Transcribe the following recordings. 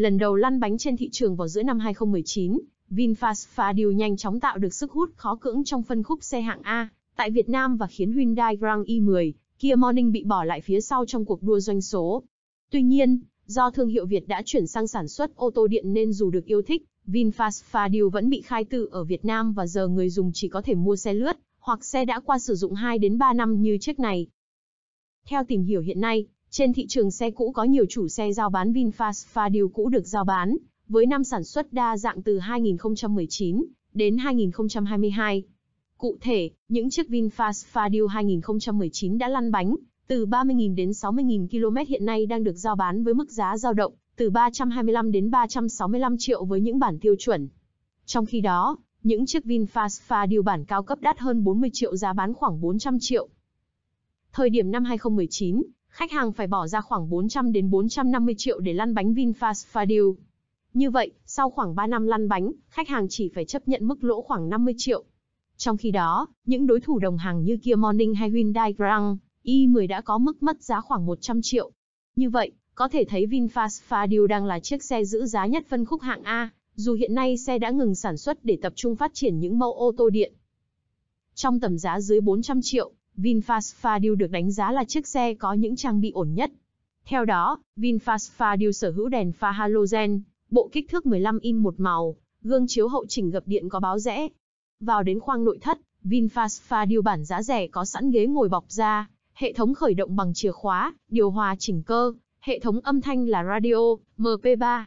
Lần đầu lăn bánh trên thị trường vào giữa năm 2019, VinFast Fadil nhanh chóng tạo được sức hút khó cưỡng trong phân khúc xe hạng A tại Việt Nam và khiến Hyundai Grand i10, Kia Morning bị bỏ lại phía sau trong cuộc đua doanh số. Tuy nhiên, do thương hiệu Việt đã chuyển sang sản xuất ô tô điện nên dù được yêu thích, VinFast Fadil vẫn bị khai tự ở Việt Nam và giờ người dùng chỉ có thể mua xe lướt, hoặc xe đã qua sử dụng 2 đến 3 năm như chiếc này. Theo tìm hiểu hiện nay, trên thị trường xe cũ có nhiều chủ xe giao bán VinFast Fadil cũ được giao bán, với năm sản xuất đa dạng từ 2019 đến 2022. Cụ thể, những chiếc VinFast Fadil 2019 đã lăn bánh, từ 30.000 đến 60.000 km hiện nay đang được giao bán với mức giá giao động từ 325 đến 365 triệu với những bản tiêu chuẩn. Trong khi đó, những chiếc VinFast Fadil bản cao cấp đắt hơn 40 triệu giá bán khoảng 400 triệu. Thời điểm năm 2019, khách hàng phải bỏ ra khoảng 400 đến 450 triệu để lăn bánh VinFast Fadil. Như vậy, sau khoảng 3 năm lăn bánh, khách hàng chỉ phải chấp nhận mức lỗ khoảng 50 triệu. Trong khi đó, những đối thủ đồng hàng như Kia Morning hay Hyundai Grand i10 đã có mức mất giá khoảng 100 triệu. Như vậy, có thể thấy VinFast Fadil đang là chiếc xe giữ giá nhất phân khúc hạng A, dù hiện nay xe đã ngừng sản xuất để tập trung phát triển những mẫu ô tô điện. Trong tầm giá dưới 400 triệu, VinFast Fadil được đánh giá là chiếc xe có những trang bị ổn nhất. Theo đó, VinFast Fadil sở hữu đèn pha halogen, bộ kích thước 15 in một màu, gương chiếu hậu chỉnh gập điện có báo rẽ. Vào đến khoang nội thất, VinFast Fadil bản giá rẻ có sẵn ghế ngồi bọc da, hệ thống khởi động bằng chìa khóa, điều hòa chỉnh cơ, hệ thống âm thanh là radio, MP3.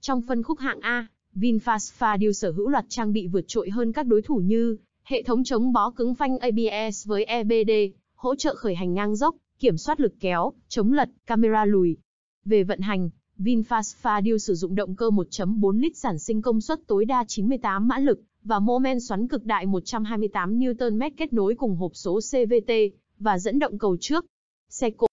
Trong phân khúc hạng A, VinFast Fadil sở hữu loạt trang bị vượt trội hơn các đối thủ như hệ thống chống bó cứng phanh ABS với EBD, hỗ trợ khởi hành ngang dốc, kiểm soát lực kéo, chống lật, camera lùi. Về vận hành, VinFast Fadil sử dụng động cơ 1.4 lít sản sinh công suất tối đa 98 mã lực và mô men xoắn cực đại 128 Nm kết nối cùng hộp số CVT và dẫn động cầu trước. Xe cộ